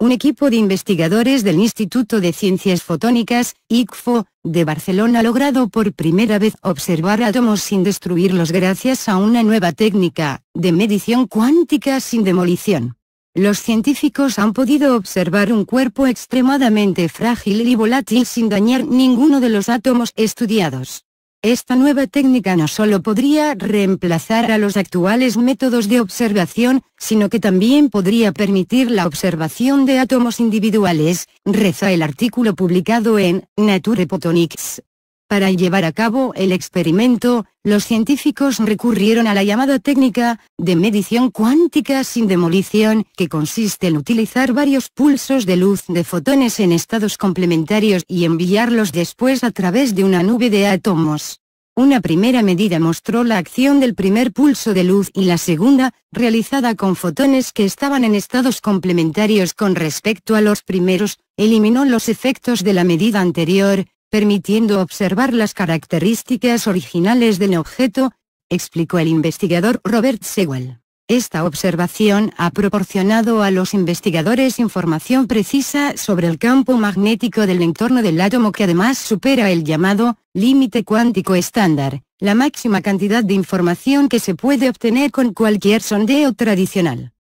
un equipo de investigadores del Instituto de Ciencias Fotónicas, ICFO, de Barcelona ha logrado por primera vez observar átomos sin destruirlos gracias a una nueva técnica, de medición cuántica sin demolición. Los científicos han podido observar un cuerpo extremadamente frágil y volátil sin dañar ninguno de los átomos estudiados. Esta nueva técnica no solo podría reemplazar a los actuales métodos de observación, sino que también podría permitir la observación de átomos individuales, reza el artículo publicado en Nature Photonics. Para llevar a cabo el experimento, los científicos recurrieron a la llamada técnica de medición cuántica sin demolición, que consiste en utilizar varios pulsos de luz de fotones en estados complementarios y enviarlos después a través de una nube de átomos. Una primera medida mostró la acción del primer pulso de luz y la segunda, realizada con fotones que estaban en estados complementarios con respecto a los primeros, eliminó los efectos de la medida anterior, permitiendo observar las características originales del objeto, explicó el investigador Robert Sewell. Esta observación ha proporcionado a los investigadores información precisa sobre el campo magnético del entorno del átomo que además supera el llamado límite cuántico estándar, la máxima cantidad de información que se puede obtener con cualquier sondeo tradicional.